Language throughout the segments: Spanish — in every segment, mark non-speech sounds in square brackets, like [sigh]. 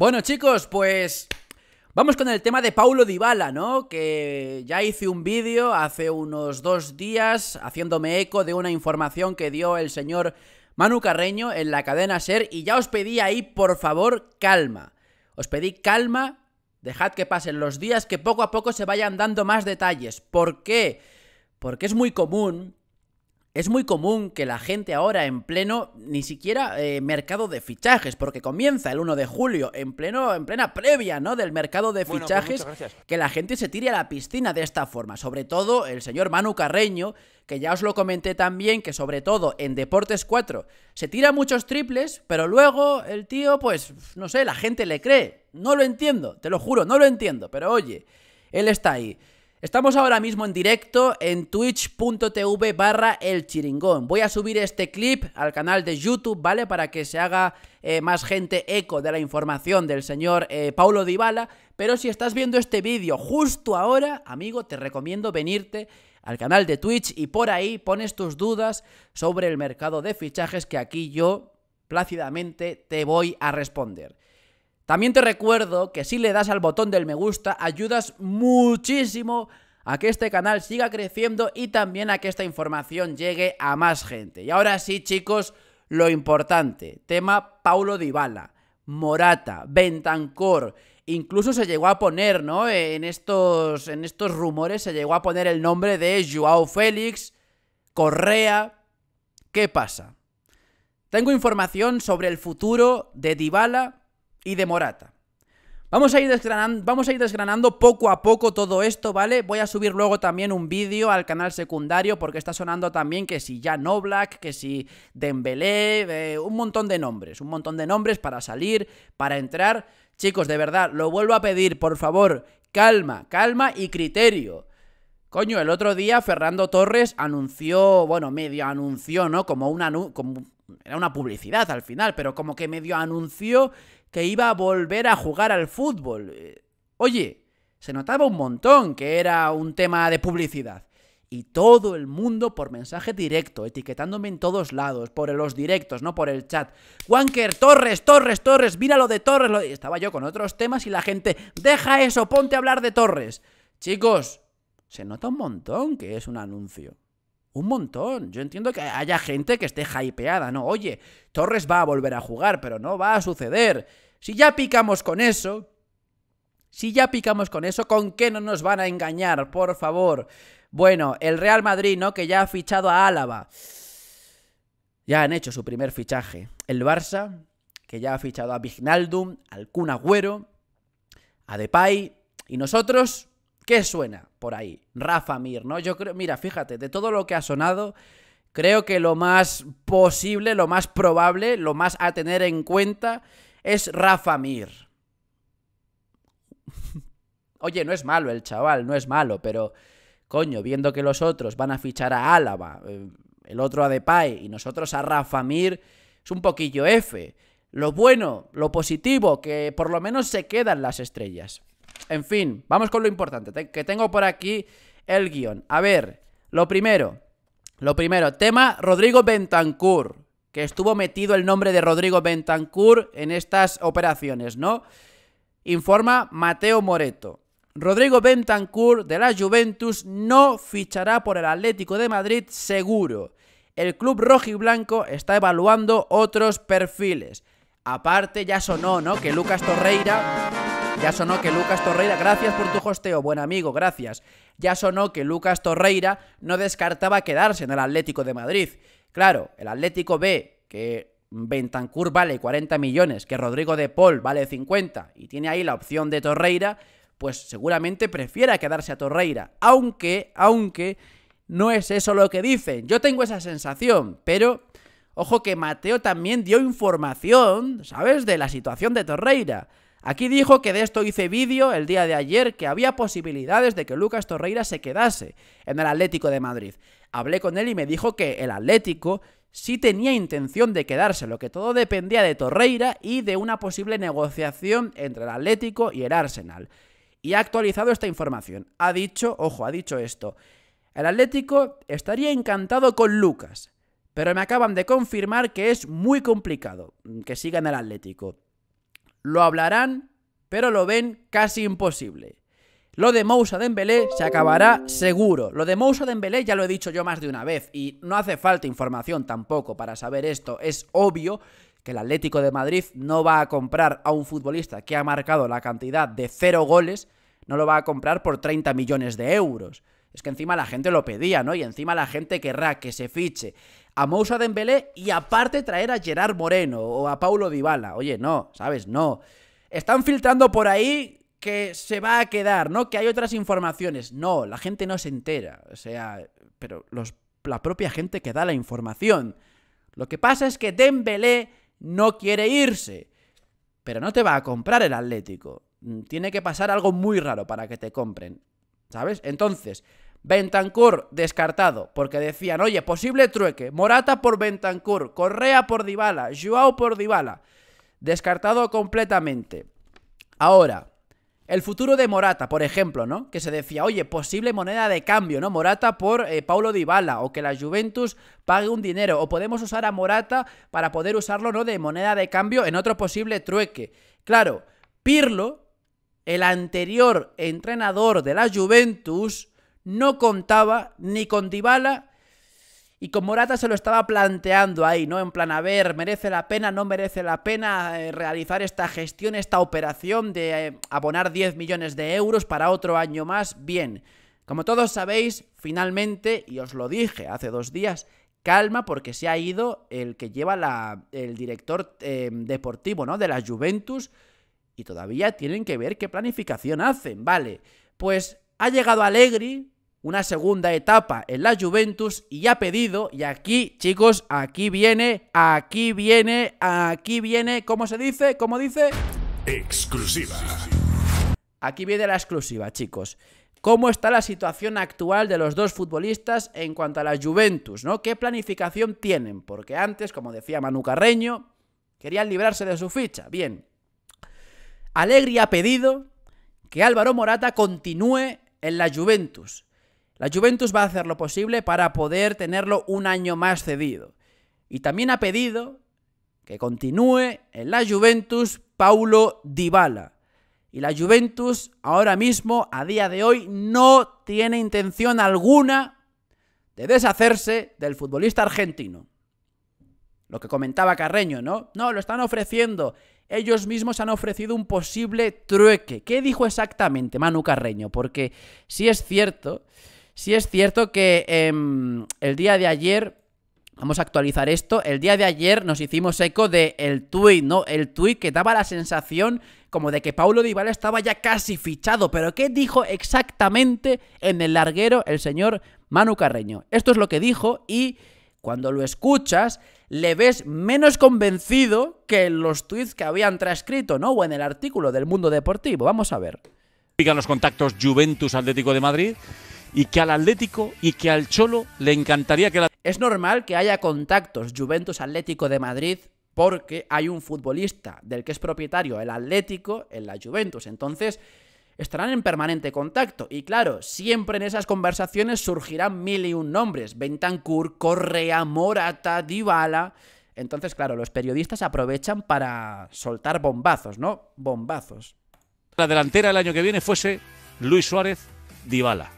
Bueno, chicos, pues vamos con el tema de Paulo Dybala, ¿no? Que ya hice un vídeo hace unos dos días haciéndome eco de una información que dio el señor Manu Carreño en la cadena SER y ya os pedí ahí, por favor, calma. Os pedí calma, dejad que pasen los días, que poco a poco se vayan dando más detalles. ¿Por qué? Porque es muy común es muy común que la gente ahora en pleno ni siquiera eh, mercado de fichajes, porque comienza el 1 de julio, en pleno, en plena previa, ¿no? Del mercado de pues fichajes, que la gente se tire a la piscina de esta forma. Sobre todo el señor Manu Carreño, que ya os lo comenté también, que sobre todo en Deportes 4 se tira muchos triples, pero luego el tío, pues, no sé, la gente le cree. No lo entiendo, te lo juro, no lo entiendo, pero oye, él está ahí. Estamos ahora mismo en directo en twitch.tv barra el chiringón. Voy a subir este clip al canal de YouTube, ¿vale? Para que se haga eh, más gente eco de la información del señor eh, Paulo Dybala. Pero si estás viendo este vídeo justo ahora, amigo, te recomiendo venirte al canal de Twitch y por ahí pones tus dudas sobre el mercado de fichajes que aquí yo plácidamente te voy a responder. También te recuerdo que si le das al botón del me gusta ayudas muchísimo a que este canal siga creciendo y también a que esta información llegue a más gente. Y ahora sí, chicos, lo importante, tema Paulo Dybala, Morata, Bentancor, incluso se llegó a poner, ¿no? En estos en estos rumores se llegó a poner el nombre de Joao Félix, Correa. ¿Qué pasa? Tengo información sobre el futuro de Dybala y de Morata. Vamos a, ir desgranando, vamos a ir desgranando poco a poco todo esto, ¿vale? Voy a subir luego también un vídeo al canal secundario porque está sonando también que si Jan Oblak, que si Dembélé, eh, un montón de nombres, un montón de nombres para salir, para entrar. Chicos, de verdad, lo vuelvo a pedir, por favor, calma, calma y criterio. Coño, el otro día Fernando Torres anunció, bueno, medio anunció, ¿no? Como, una, como era una publicidad al final, pero como que medio anunció que iba a volver a jugar al fútbol. Eh, oye, se notaba un montón que era un tema de publicidad. Y todo el mundo por mensaje directo, etiquetándome en todos lados, por los directos, no por el chat. Wanker, Torres, Torres, Torres, mira lo de Torres. Estaba yo con otros temas y la gente, deja eso, ponte a hablar de Torres. Chicos, se nota un montón que es un anuncio. Un montón. Yo entiendo que haya gente que esté hypeada, ¿no? Oye, Torres va a volver a jugar, pero no va a suceder. Si ya picamos con eso, si ya picamos con eso, ¿con qué no nos van a engañar? Por favor. Bueno, el Real Madrid, ¿no? Que ya ha fichado a Álava. Ya han hecho su primer fichaje. El Barça, que ya ha fichado a Vignaldum, al Kun a Depay. Y nosotros, ¿Qué suena por ahí? Rafa Mir, ¿no? Yo creo, mira, fíjate, de todo lo que ha sonado, creo que lo más posible, lo más probable, lo más a tener en cuenta es Rafa Mir. [laughs] Oye, no es malo el chaval, no es malo, pero coño, viendo que los otros van a fichar a Álava, eh, el otro a Depay y nosotros a Rafa Mir, es un poquillo F. Lo bueno, lo positivo, que por lo menos se quedan las estrellas. En fin, vamos con lo importante, que tengo por aquí el guión. A ver, lo primero, lo primero, tema Rodrigo Bentancur, que estuvo metido el nombre de Rodrigo Bentancur en estas operaciones, ¿no? Informa Mateo Moreto. Rodrigo Bentancur de la Juventus no fichará por el Atlético de Madrid seguro. El club rojiblanco está evaluando otros perfiles. Aparte ya sonó, ¿no? Que Lucas Torreira ya sonó que Lucas Torreira, gracias por tu hosteo, buen amigo, gracias. Ya sonó que Lucas Torreira no descartaba quedarse en el Atlético de Madrid. Claro, el Atlético ve que Bentancur vale 40 millones, que Rodrigo de Paul vale 50 y tiene ahí la opción de Torreira, pues seguramente prefiera quedarse a Torreira. Aunque, aunque, no es eso lo que dicen. Yo tengo esa sensación, pero ojo que Mateo también dio información, ¿sabes?, de la situación de Torreira. Aquí dijo que de esto hice vídeo el día de ayer, que había posibilidades de que Lucas Torreira se quedase en el Atlético de Madrid. Hablé con él y me dijo que el Atlético sí tenía intención de quedárselo, que todo dependía de Torreira y de una posible negociación entre el Atlético y el Arsenal. Y ha actualizado esta información. Ha dicho, ojo, ha dicho esto. El Atlético estaría encantado con Lucas, pero me acaban de confirmar que es muy complicado mm, que siga en el Atlético lo hablarán, pero lo ven casi imposible. Lo de Moussa Dembélé se acabará seguro. Lo de Moussa Dembélé ya lo he dicho yo más de una vez y no hace falta información tampoco para saber esto. Es obvio que el Atlético de Madrid no va a comprar a un futbolista que ha marcado la cantidad de cero goles, no lo va a comprar por 30 millones de euros. Es que encima la gente lo pedía, ¿no? Y encima la gente querrá que se fiche a Moussa Dembélé y aparte traer a Gerard Moreno o a Paulo Dybala. Oye, no, ¿sabes? No. Están filtrando por ahí que se va a quedar, ¿no? Que hay otras informaciones. No, la gente no se entera. O sea, pero los, la propia gente que da la información. Lo que pasa es que Dembélé no quiere irse. Pero no te va a comprar el Atlético. Mm, tiene que pasar algo muy raro para que te compren. ¿Sabes? Entonces, Bentancur descartado, porque decían, oye, posible trueque, Morata por Bentancur, Correa por Dybala, Joao por Dybala. Descartado completamente. Ahora, el futuro de Morata, por ejemplo, ¿no? Que se decía, oye, posible moneda de cambio, ¿no? Morata por eh, Paulo Dybala, o que la Juventus pague un dinero, o podemos usar a Morata para poder usarlo, ¿no? De moneda de cambio en otro posible trueque. Claro, Pirlo, el anterior entrenador de la Juventus, no contaba ni con Dybala y con Morata se lo estaba planteando ahí, ¿no? En plan, a ver, ¿merece la pena, no merece la pena eh, realizar esta gestión, esta operación de eh, abonar 10 millones de euros para otro año más? Bien. Como todos sabéis, finalmente, y os lo dije hace dos días, calma porque se ha ido el que lleva la, el director eh, deportivo, ¿no? De la Juventus y todavía tienen que ver qué planificación hacen, ¿vale? Pues ha llegado Allegri, una segunda etapa en la Juventus y ha pedido, y aquí chicos, aquí viene, aquí viene, aquí viene, ¿cómo se dice? ¿Cómo dice? Exclusiva. Aquí viene la exclusiva, chicos. ¿Cómo está la situación actual de los dos futbolistas en cuanto a la Juventus, ¿no? ¿Qué planificación tienen? Porque antes, como decía Manu Carreño, querían librarse de su ficha. Bien. Alegri ha pedido que Álvaro Morata continúe en la Juventus la Juventus va a hacer lo posible para poder tenerlo un año más cedido. Y también ha pedido que continúe en la Juventus Paulo Dybala. Y la Juventus ahora mismo, a día de hoy, no tiene intención alguna de deshacerse del futbolista argentino. Lo que comentaba Carreño, ¿no? No, lo están ofreciendo. Ellos mismos han ofrecido un posible trueque. ¿Qué dijo exactamente Manu Carreño? Porque si es cierto Sí es cierto que em, el día de ayer Vamos a actualizar esto. El día de ayer nos hicimos eco del el tuit, ¿no? El tuit que daba la sensación como de que Paulo Dybala estaba ya casi fichado. Pero ¿qué dijo exactamente en el larguero el señor Manu Carreño? Esto es lo que dijo y cuando lo escuchas le ves menos convencido que los tweets que habían transcrito, ¿no? O en el artículo del Mundo Deportivo. Vamos a ver. los contactos Juventus Atlético de Madrid y que al Atlético y que al Cholo le encantaría que la... Es normal que haya contactos Juventus Atlético de Madrid porque hay un futbolista del que es propietario el Atlético en la Juventus. Entonces estarán en permanente contacto. Y claro, siempre en esas conversaciones surgirán mil y un nombres. Bentancur, Correa, Morata, Dybala... Entonces, claro, los periodistas aprovechan para soltar bombazos, ¿no? Bombazos. La delantera el año que viene fuese Luis Suárez Dybala.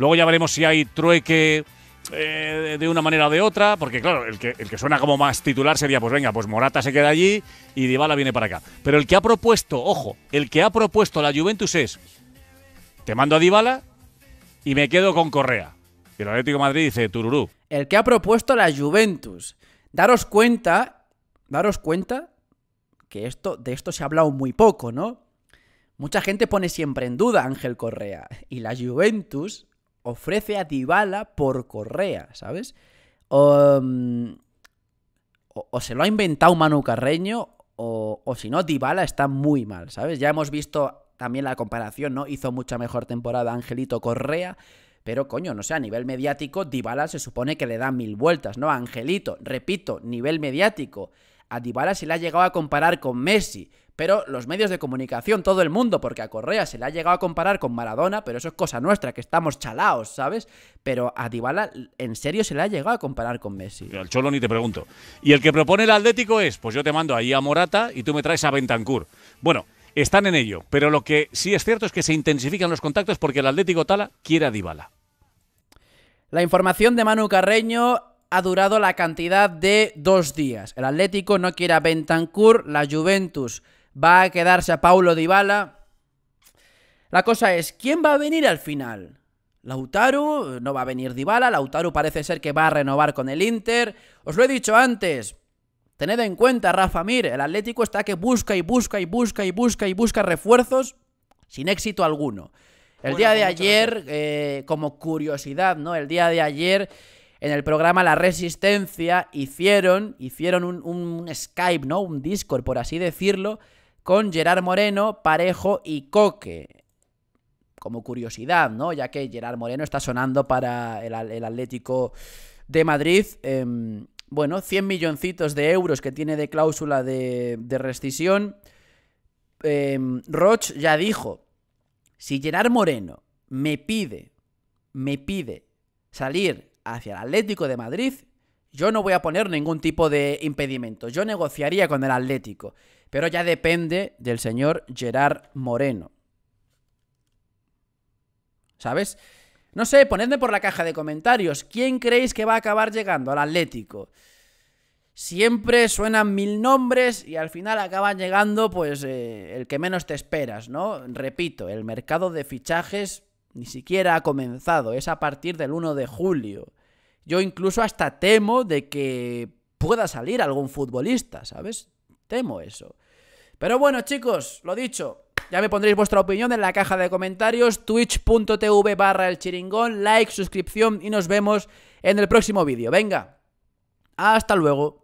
Luego ya veremos si hay trueque eh, de una manera o de otra, porque claro, el que, suena como más titular sería, pues venga, pues Morata se queda allí y Dybala viene para acá. Pero el que ha propuesto, ojo, el que ha propuesto la Juventus es, te mando a Dybala y me quedo con Correa. Y el Atlético Madrid dice, tururú. El que ha propuesto la Juventus. Daros cuenta, daros cuenta que esto, de esto se ha hablado muy poco, ¿no? Mucha gente pone siempre en duda Ángel Correa. Y la Juventus ofrece a Dybala por Correa, ¿sabes? Em, o, se lo ha inventado Manu Carreño, o, si no, Dybala está muy mal, ¿sabes? Ya hemos visto también la comparación, ¿no? Hizo mucha mejor temporada Angelito Correa, pero coño, no sé, a nivel mediático, Dybala se supone que le da mil vueltas, ¿no? Angelito, repito, nivel mediático. A Dybala se le ha llegado a comparar con Messi, pero los medios de comunicación, todo el mundo, porque a Correa se le ha llegado a comparar con Maradona, pero eso es cosa nuestra, que estamos chalaos, ¿sabes? Pero a Dybala en serio se le ha llegado a comparar con Messi. Al Cholo ni te pregunto. Y el que propone el Atlético es, pues yo te mando ahí a Morata y tú me traes a Bentancur. Bueno, están en ello, pero lo que sí es cierto es que se intensifican los contactos porque el Atlético Tala quiere a Dybala. La información de Manu Carreño ha durado la cantidad de dos días. El Atlético no quiere a Bentancur, la Juventus va a quedarse a Paulo Dybala. La cosa es, ¿quién va a venir al final? Lautaro, no va a venir Dybala, Lautaro parece ser que va a renovar con el Inter. Os lo he dicho antes, tened en cuenta, Rafa Mir, el Atlético está que busca y busca y busca y busca y busca refuerzos sin éxito alguno. El día de ayer, eh, como curiosidad, ¿no? El día de ayer en el programa La Resistencia hicieron, hicieron un, un Skype, ¿no? Un Discord, por así decirlo, con Gerard Moreno, Parejo y Coque. Como curiosidad, ¿no? Ya que Gerard Moreno está sonando para el, Atlético de Madrid. Em, bueno, 100 milloncitos de euros que tiene de cláusula de, rescisión. Em, Roche ya dijo, si Gerard Moreno me pide, me pide salir hacia el Atlético de Madrid, yo no voy a poner ningún tipo de impedimento. Yo negociaría con el Atlético. Pero ya depende del señor Gerard Moreno. ¿Sabes? No sé, ponedme por la caja de comentarios. ¿Quién creéis que va a acabar llegando al Atlético? Siempre suenan mil nombres y al final acaban llegando, pues, eh, el que menos te esperas, ¿no? Repito, el mercado de fichajes ni siquiera ha comenzado, es a partir del 1 de julio. Yo incluso hasta temo de que pueda salir algún futbolista, ¿sabes? Temo eso. Pero bueno, chicos, lo dicho. Ya me pondréis vuestra opinión en la caja de comentarios, twitch.tv barra el chiringón, like, suscripción y nos vemos en el próximo vídeo. Venga, hasta luego.